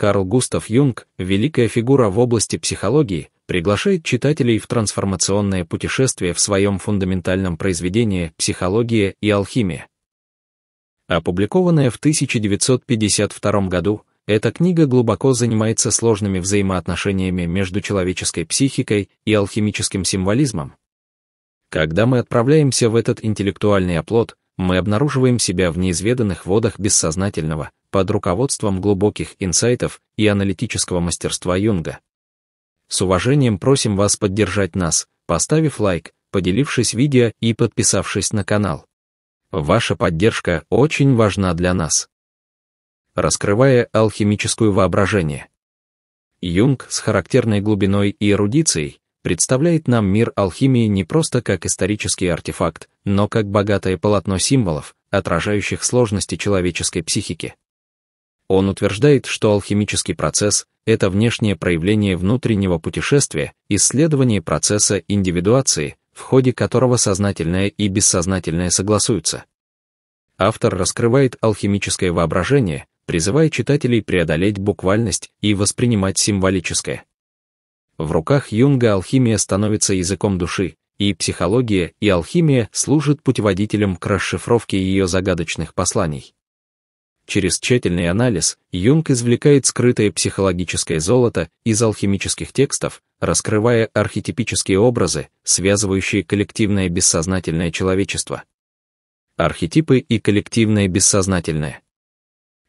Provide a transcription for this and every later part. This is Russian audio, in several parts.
Карл Густав Юнг, великая фигура в области психологии, приглашает читателей в трансформационное путешествие в своем фундаментальном произведении «Психология и алхимия». Опубликованная в 1952 году, эта книга глубоко занимается сложными взаимоотношениями между человеческой психикой и алхимическим символизмом. Когда мы отправляемся в этот интеллектуальный оплот, мы обнаруживаем себя в неизведанных водах бессознательного, под руководством глубоких инсайтов и аналитического мастерства Юнга. С уважением просим вас поддержать нас, поставив лайк, поделившись видео и подписавшись на канал. Ваша поддержка очень важна для нас. Раскрывая алхимическое воображение. Юнг с характерной глубиной и эрудицией представляет нам мир алхимии не просто как исторический артефакт, но как богатое полотно символов, отражающих сложности человеческой психики. Он утверждает, что алхимический процесс — это внешнее проявление внутреннего путешествия, исследование процесса индивидуации, в ходе которого сознательное и бессознательное согласуются. Автор раскрывает алхимическое воображение, призывая читателей преодолеть буквальность и воспринимать символическое. В руках Юнга алхимия становится языком души, и психология, и алхимия служат путеводителем к расшифровке ее загадочных посланий. Через тщательный анализ Юнг извлекает скрытое психологическое золото из алхимических текстов, раскрывая архетипические образы, связывающие коллективное бессознательное человечество. Архетипы и коллективное бессознательное.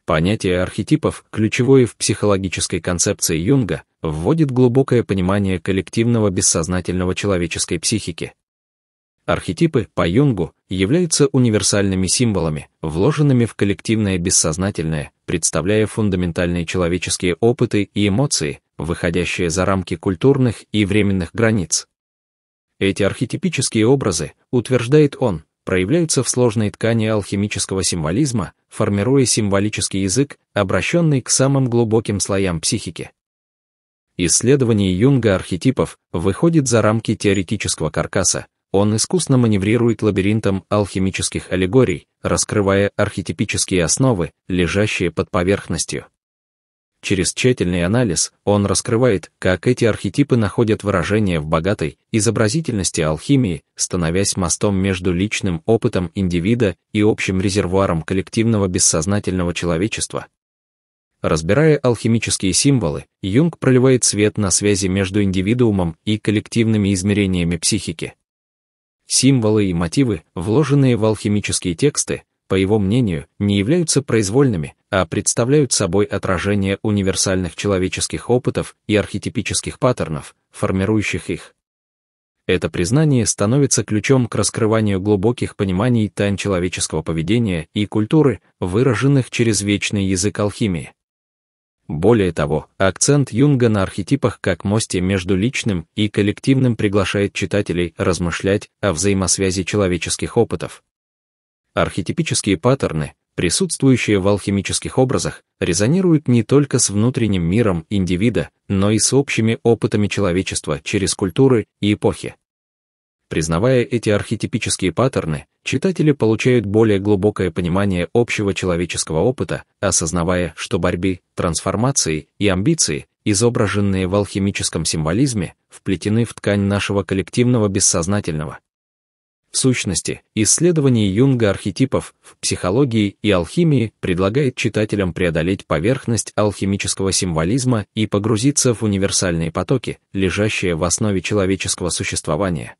Понятие архетипов, ключевое в психологической концепции Юнга, вводит глубокое понимание коллективного бессознательного человеческой психики. Архетипы по Юнгу являются универсальными символами, вложенными в коллективное бессознательное, представляя фундаментальные человеческие опыты и эмоции, выходящие за рамки культурных и временных границ. Эти архетипические образы, утверждает он, проявляются в сложной ткани алхимического символизма, формируя символический язык, обращенный к самым глубоким слоям психики. Исследование Юнга архетипов выходит за рамки теоретического каркаса, он искусно маневрирует лабиринтом алхимических аллегорий, раскрывая архетипические основы, лежащие под поверхностью. Через тщательный анализ он раскрывает, как эти архетипы находят выражение в богатой изобразительности алхимии, становясь мостом между личным опытом индивида и общим резервуаром коллективного бессознательного человечества. Разбирая алхимические символы, Юнг проливает свет на связи между индивидуумом и коллективными измерениями психики. Символы и мотивы, вложенные в алхимические тексты, по его мнению, не являются произвольными, а представляют собой отражение универсальных человеческих опытов и архетипических паттернов, формирующих их. Это признание становится ключом к раскрыванию глубоких пониманий тайн человеческого поведения и культуры, выраженных через вечный язык алхимии. Более того, акцент Юнга на архетипах как мосте между личным и коллективным приглашает читателей размышлять о взаимосвязи человеческих опытов. Архетипические паттерны, присутствующие в алхимических образах, резонируют не только с внутренним миром индивида, но и с общими опытами человечества через культуры и эпохи. Признавая эти архетипические паттерны, читатели получают более глубокое понимание общего человеческого опыта, осознавая, что борьбы, трансформации и амбиции, изображенные в алхимическом символизме, вплетены в ткань нашего коллективного бессознательного. В сущности, исследование Юнга архетипов в психологии и алхимии предлагает читателям преодолеть поверхность алхимического символизма и погрузиться в универсальные потоки, лежащие в основе человеческого существования.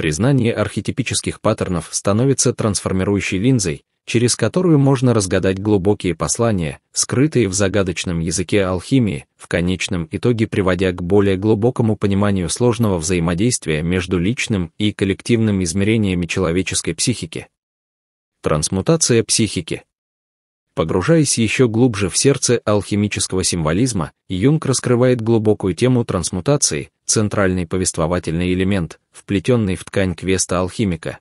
Признание архетипических паттернов становится трансформирующей линзой, через которую можно разгадать глубокие послания, скрытые в загадочном языке алхимии, в конечном итоге приводя к более глубокому пониманию сложного взаимодействия между личным и коллективным измерениями человеческой психики. Трансмутация психики. Погружаясь еще глубже в сердце алхимического символизма, Юнг раскрывает глубокую тему трансмутации, центральный повествовательный элемент, вплетенный в ткань квеста алхимика.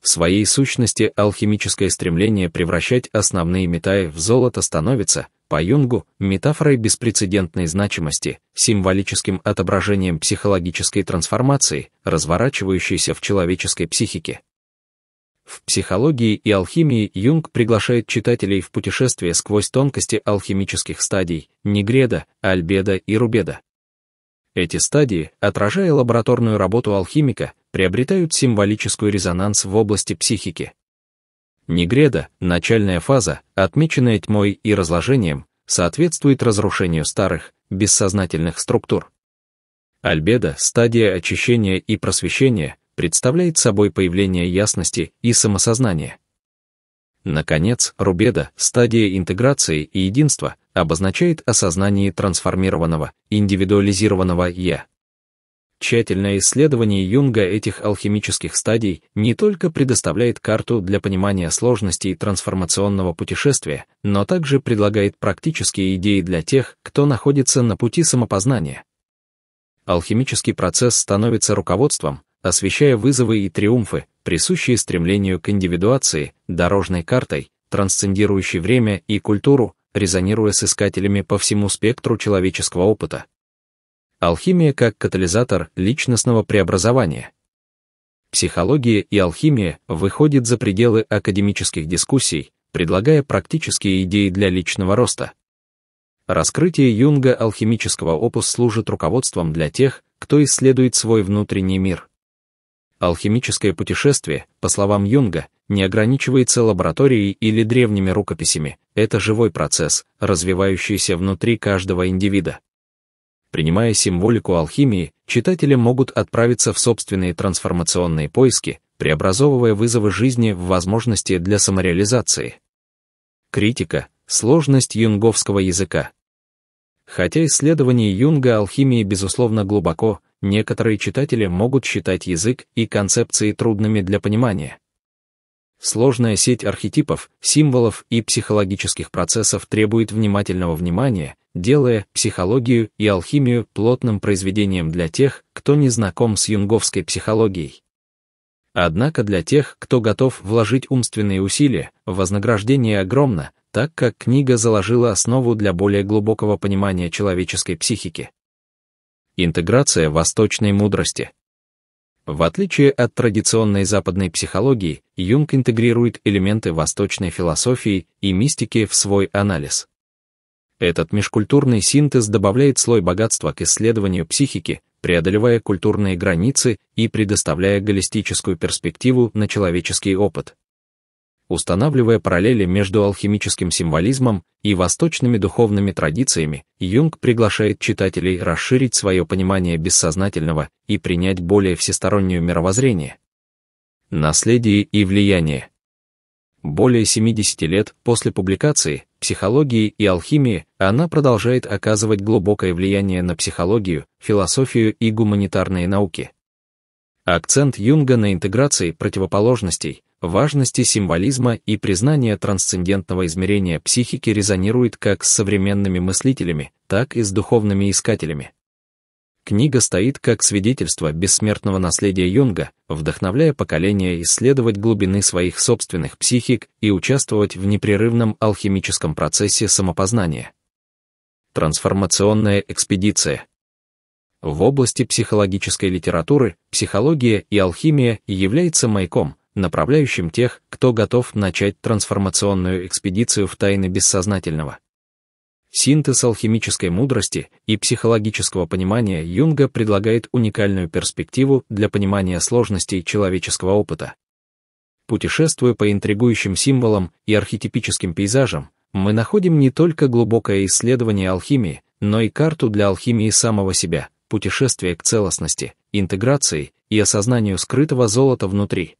В своей сущности алхимическое стремление превращать основные метаи в золото становится, по Юнгу, метафорой беспрецедентной значимости, символическим отображением психологической трансформации, разворачивающейся в человеческой психике. В «Психологии и алхимии» Юнг приглашает читателей в путешествие сквозь тонкости алхимических стадий Негреда, Альбеда и Рубеда. Эти стадии, отражая лабораторную работу алхимика, приобретают символическую резонанс в области психики. Негреда, начальная фаза, отмеченная тьмой и разложением, соответствует разрушению старых, бессознательных структур. Альбедо, стадия очищения и просвещения, представляет собой появление ясности и самосознания. Наконец, рубеда, стадия интеграции и единства, обозначает осознание трансформированного, индивидуализированного «я». Тщательное исследование Юнга этих алхимических стадий не только предоставляет карту для понимания сложностей трансформационного путешествия, но также предлагает практические идеи для тех, кто находится на пути самопознания. Алхимический процесс становится руководством, освещая вызовы и триумфы, присущие стремлению к индивидуации, дорожной картой, трансцендирующей время и культуру, резонируя с искателями по всему спектру человеческого опыта. Алхимия как катализатор личностного преобразования. Психология и алхимия выходят за пределы академических дискуссий, предлагая практические идеи для личного роста. Раскрытие Юнга алхимического опус служит руководством для тех, кто исследует свой внутренний мир. Алхимическое путешествие, по словам Юнга, не ограничивается лабораторией или древними рукописями, это живой процесс, развивающийся внутри каждого индивида. Принимая символику алхимии, читатели могут отправиться в собственные трансформационные поиски, преобразовывая вызовы жизни в возможности для самореализации. Критика — сложность юнговского языка. Хотя исследование Юнга алхимии безусловно глубоко, некоторые читатели могут считать язык и концепции трудными для понимания. Сложная сеть архетипов, символов и психологических процессов требует внимательного внимания, делая психологию и алхимию плотным произведением для тех, кто не знаком с юнговской психологией. Однако для тех, кто готов вложить умственные усилия, вознаграждение огромно, так как книга заложила основу для более глубокого понимания человеческой психики. Интеграция восточной мудрости. В отличие от традиционной западной психологии, Юнг интегрирует элементы восточной философии и мистики в свой анализ. Этот межкультурный синтез добавляет слой богатства к исследованию психики, преодолевая культурные границы и предоставляя голистическую перспективу на человеческий опыт. Устанавливая параллели между алхимическим символизмом и восточными духовными традициями, Юнг приглашает читателей расширить свое понимание бессознательного и принять более всестороннее мировоззрение. Наследие и влияние. Более 70 лет после публикации «Психологии и алхимии» она продолжает оказывать глубокое влияние на психологию, философию и гуманитарные науки – Акцент Юнга на интеграции противоположностей, важности символизма и признания трансцендентного измерения психики резонирует как с современными мыслителями, так и с духовными искателями. Книга стоит как свидетельство бессмертного наследия Юнга, вдохновляя поколение исследовать глубины своих собственных психик и участвовать в непрерывном алхимическом процессе самопознания. Трансформационная экспедиция в области психологической литературы психология и алхимия является маяком, направляющим тех, кто готов начать трансформационную экспедицию в тайны бессознательного. Синтез алхимической мудрости и психологического понимания Юнга предлагает уникальную перспективу для понимания сложностей человеческого опыта. Путешествуя по интригующим символам и архетипическим пейзажам, мы находим не только глубокое исследование алхимии, но и карту для алхимии самого себя — путешествие к целостности, интеграции и осознанию скрытого золота внутри.